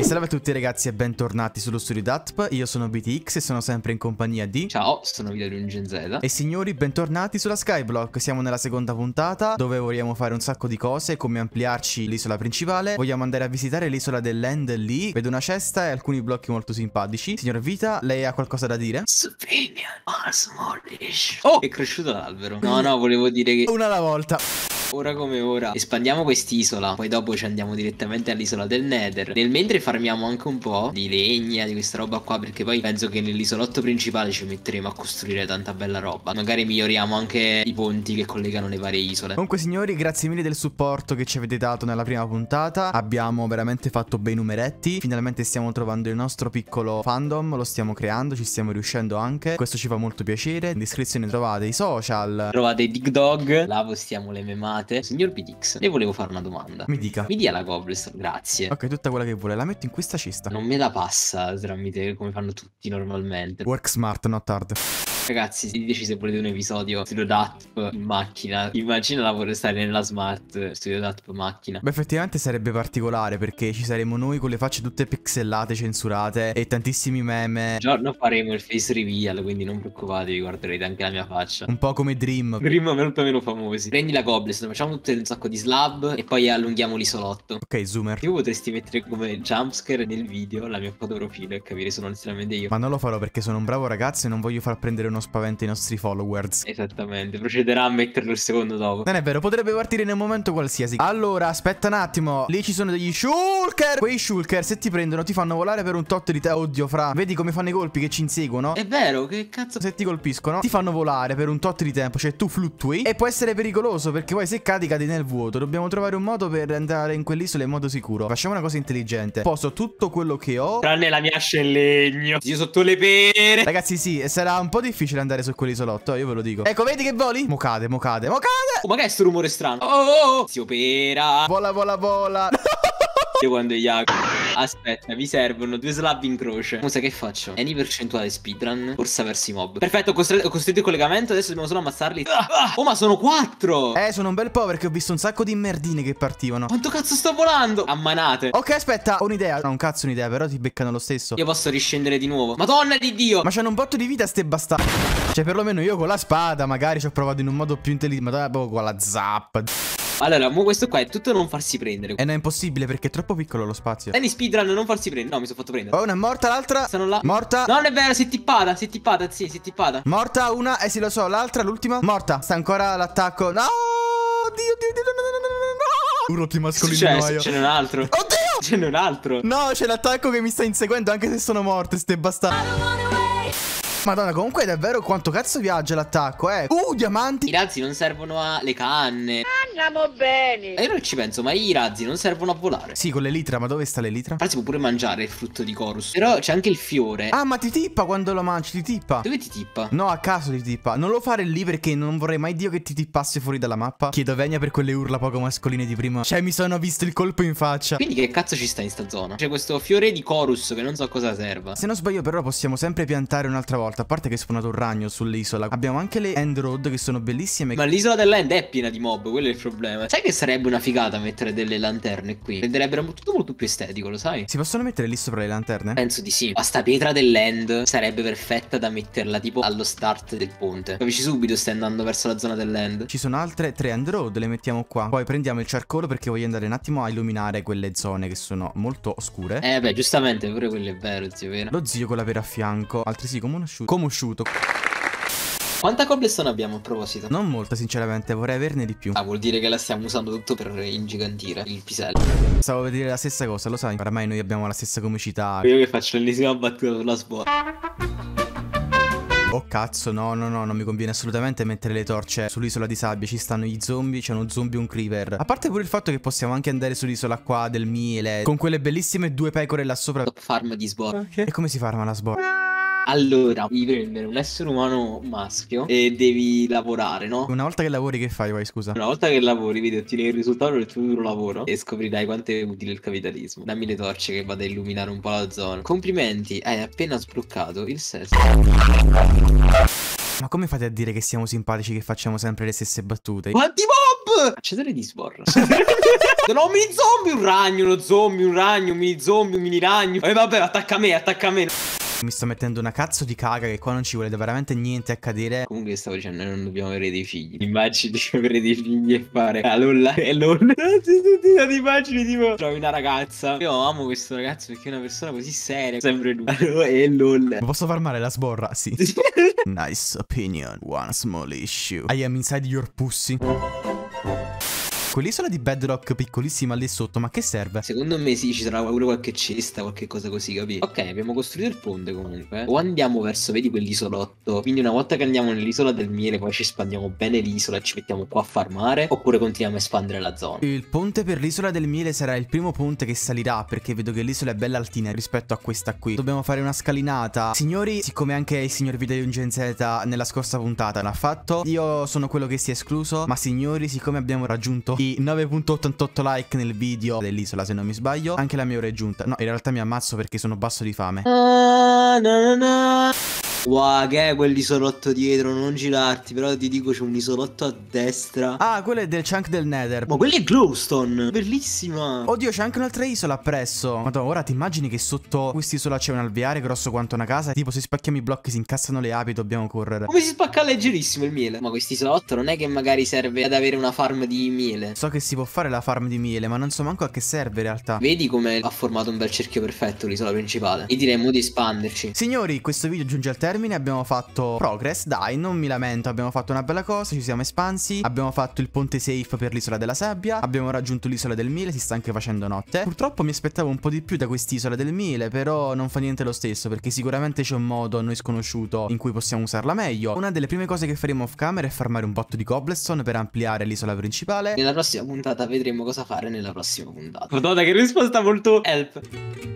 E salve a tutti ragazzi e bentornati sullo studio DATP, io sono BTX e sono sempre in compagnia di... Ciao, sono Villarin Z. E signori, bentornati sulla Skyblock, siamo nella seconda puntata dove vogliamo fare un sacco di cose come ampliarci l'isola principale, vogliamo andare a visitare l'isola dell'End lì, vedo una cesta e alcuni blocchi molto simpatici. Signor Vita, lei ha qualcosa da dire? Oh, è cresciuto l'albero. No, no, volevo dire che... Una alla volta. Ora come ora espandiamo quest'isola, poi dopo ci andiamo direttamente all'isola del Nether. Nel mentre farmiamo anche un po' di legna, di questa roba qua, perché poi penso che nell'isolotto principale ci metteremo a costruire tanta bella roba. Magari miglioriamo anche i ponti che collegano le varie isole. Comunque signori, grazie mille del supporto che ci avete dato nella prima puntata. Abbiamo veramente fatto bei numeretti. Finalmente stiamo trovando il nostro piccolo fandom, lo stiamo creando, ci stiamo riuscendo anche. Questo ci fa molto piacere. In descrizione trovate i social. Trovate i Dig Dog, là postiamo le memate scusate, signor PDX, le volevo fare una domanda. Mi dica. Mi dia la Goblestone, grazie. Ok, tutta quella che vuole, la metto in questa cesta. Non me la passa tramite come fanno tutti normalmente. Work smart, not hard. Ragazzi, diteci se volete un episodio Studio DATP in macchina. Immagina la vorrei stare nella smart Studio DATP macchina. Beh, effettivamente sarebbe particolare perché ci saremo noi con le facce tutte pixellate, censurate e tantissimi meme. Un giorno faremo il face reveal, quindi non preoccupatevi, guarderete anche la mia faccia. Un po' come Dream. Dream è molto meno famosi. Prendi la Gobless, facciamo tutte un sacco di slab e poi allunghiamo l'isolotto. Ok, zoomer. Tu potresti mettere come jumpscare nel video la mia foto profilo e capire sono letteralmente io. Ma non lo farò perché sono un bravo ragazzo e non voglio far prendere non spaventa i nostri followers. Esattamente, procederà a metterlo il secondo dopo. Non è vero, potrebbe partire in un momento qualsiasi. Allora, aspetta un attimo. Lì ci sono degli shulker. Quei shulker, se ti prendono, ti fanno volare per un tot di te. Oddio, fra. Vedi come fanno i colpi che ci inseguono? È vero, che cazzo. Se ti colpiscono, ti fanno volare per un tot di tempo. Cioè, tu fluttui. E può essere pericoloso perché poi se cadi, cadi nel vuoto. Dobbiamo trovare un modo per andare in quell'isola in modo sicuro. Facciamo una cosa intelligente. Posso tutto quello che ho. Tranne la mia ascia in legno. Io sotto le pere. Ragazzi, sì, sarà un po' difficile difficile andare su quell'isolotto, io ve lo dico. Ecco, vedi che voli? Mo cade, mo Oh, ma che è sto rumore strano? Oh, oh, oh! Si opera! Vola, vola, vola! quando Jacopo Aspetta, vi servono due slab in croce. Cosa che faccio? Any percentuale speedrun, corsa verso i mob. Perfetto, ho costruito il collegamento, adesso dobbiamo solo ammazzarli. Ah, ah! Oh, ma sono quattro! Eh, sono un bel po' perché ho visto un sacco di merdine che partivano. Quanto cazzo sto volando? Ammanate. Ok, aspetta, ho un'idea. Non cazzo un'idea, però ti beccano lo stesso. Io posso riscendere di nuovo. Madonna di Dio! Ma c'hanno un botto di vita ste bastardi. Cioè, perlomeno io con la spada, magari ci ho provato in un modo più intelligente. Ma dai, proprio boh, con la zappa. Allora, mo questo qua è tutto non farsi prendere. E eh, no, è impossibile perché è troppo piccolo lo spazio. Danny speedrun, non farsi prendere. No, mi sono fatto prendere. Oh, una è morta, l'altra. Sono là. Morta. No, non è vero, si è tippata, si è tippata, sì, si è tippata. Morta una, eh sì, lo so, l'altra, l'ultima. Morta. Sta ancora all'attacco. No! Dio, dio, dio, no, no, no, no, no. Urlo più mascolino. Cioè, ce n'è un altro. Oddio! Ce n'è un altro. No, c'è l'attacco che mi sta inseguendo anche se sono morte, ste bastarde. Madonna, comunque è davvero quanto cazzo viaggia l'attacco, eh. Uh, diamanti. I razzi non servono alle canne. Ah, torniamo bene. E ora ci penso, ma i razzi non servono a volare. Sì, con l'elitra, ma dove sta l'elitra? Ora si può pure mangiare il frutto di Corus. Però c'è anche il fiore. Ah, ma ti tippa quando lo mangi, ti tippa. Dove ti tippa? No, a caso ti tippa. Non lo fare lì perché non vorrei mai Dio che ti tippasse fuori dalla mappa. Chiedo venia per quelle urla poco mascoline di prima. Cioè, mi sono visto il colpo in faccia. Quindi che cazzo ci sta in sta zona? C'è questo fiore di Corus che non so cosa serva. Se non sbaglio, però possiamo sempre piantare un'altra volta. A parte che è spawnato un ragno sull'isola. Abbiamo anche le end road che sono bellissime. Ma l'isola dell'end è piena di mob, quello è il problema problema. Sai che sarebbe una figata mettere delle lanterne qui? Renderebbero tutto molto più estetico, lo sai? Si possono mettere lì sopra le lanterne? Penso di sì. Ma sta pietra dell'end sarebbe perfetta da metterla tipo allo start del ponte. Capisci subito stai andando verso la zona dell'end. Ci sono altre tre end road, le mettiamo qua. Poi prendiamo il charcoal perché voglio andare un attimo a illuminare quelle zone che sono molto oscure. Eh beh, giustamente, pure quello è vero, zio, vero? Lo zio con la pera a fianco, Altri sì, come uno asciutto. Come usciuto. Quanta cobblestone abbiamo a proposito? Non molta, sinceramente, vorrei averne di più. Ah, vuol dire che la stiamo usando tutto per ingigantire il pisello. Stavo per dire la stessa cosa, lo sai, oramai noi abbiamo la stessa comicità. Io che faccio l'ennesima battuta sulla sborra. Oh cazzo, no, no, no, non mi conviene assolutamente mettere le torce sull'isola di sabbia. Ci stanno gli zombie, c'è uno zombie e un creeper. A parte pure il fatto che possiamo anche andare sull'isola qua del miele, con quelle bellissime due pecore là sopra. Top farm di sborra. Okay. E come si farma la sborra? Allora, devi prendere un essere umano maschio e devi lavorare, no? Una volta che lavori, che fai? Vai, scusa. Una volta che lavori, vedi, ottieni il risultato del tuo duro lavoro e scoprirai quanto è utile il capitalismo. Dammi le torce che vado a illuminare un po' la zona. Complimenti, hai appena sbloccato il sesto. Ma come fate a dire che siamo simpatici che facciamo sempre le stesse battute? Quanti mob! Cesare di Sborra. no, un mini zombie, un ragno, uno zombie, un ragno, un mini zombie, un mini ragno. E eh, vabbè, attacca a me, attacca a me. Mi sto mettendo una cazzo di caga che qua non ci vuole veramente niente accadere. Comunque stavo dicendo, noi non dobbiamo avere dei figli. Immagini di avere dei figli e fare la lolla e eh, lolla. Tutti dati immagini tipo trovi una ragazza. Io amo questo ragazzo perché è una persona così seria. Sempre lui. e lol. Posso farmare la sborra? Sì. nice opinion. One small issue. I am inside your pussy. Quell'isola di Bedrock piccolissima lì sotto, ma che serve? Secondo me sì, ci sarà pure qualche cesta, qualche cosa così, capito? Ok, abbiamo costruito il ponte comunque. Eh. O andiamo verso, vedi quell'isolotto. Quindi una volta che andiamo nell'isola del miele, poi ci espandiamo bene l'isola e ci mettiamo qua a farmare. Oppure continuiamo a espandere la zona. Il ponte per l'isola del miele sarà il primo ponte che salirà, perché vedo che l'isola è bella altina rispetto a questa qui. Dobbiamo fare una scalinata. Signori, siccome anche il signor Video Ingen Z nella scorsa puntata l'ha fatto, io sono quello che si è escluso. Ma signori, siccome abbiamo raggiunto di 9.88 like nel video dell'isola se non mi sbaglio Anche la mia ora è giunta No in realtà mi ammazzo perché sono basso di fame ah, no, no, no. Wow, che è quell'isolotto dietro, non girarti, però ti dico c'è un isolotto a destra. Ah, quello è del chunk del nether. Ma quello è glowstone, bellissima. Oddio, c'è anche un'altra isola appresso. Madonna, ora ti immagini che sotto quest'isola c'è un alveare grosso quanto una casa? Tipo, se spacchiamo i blocchi si incassano le api, dobbiamo correre. Come si spacca leggerissimo il miele? Ma quest'isolotto non è che magari serve ad avere una farm di miele. So che si può fare la farm di miele, ma non so manco a che serve in realtà. Vedi come ha formato un bel cerchio perfetto l'isola principale. E diremmo di espanderci. Signori, questo video giunge al termine termine abbiamo fatto progress, dai, non mi lamento, abbiamo fatto una bella cosa, ci siamo espansi, abbiamo fatto il ponte safe per l'isola della sabbia, abbiamo raggiunto l'isola del mille, si sta anche facendo notte. Purtroppo mi aspettavo un po' di più da quest'isola del mille, però non fa niente lo stesso, perché sicuramente c'è un modo a noi sconosciuto in cui possiamo usarla meglio. Una delle prime cose che faremo off camera è farmare un botto di cobblestone per ampliare l'isola principale. Nella prossima puntata vedremo cosa fare nella prossima puntata. Madonna, che risposta molto help.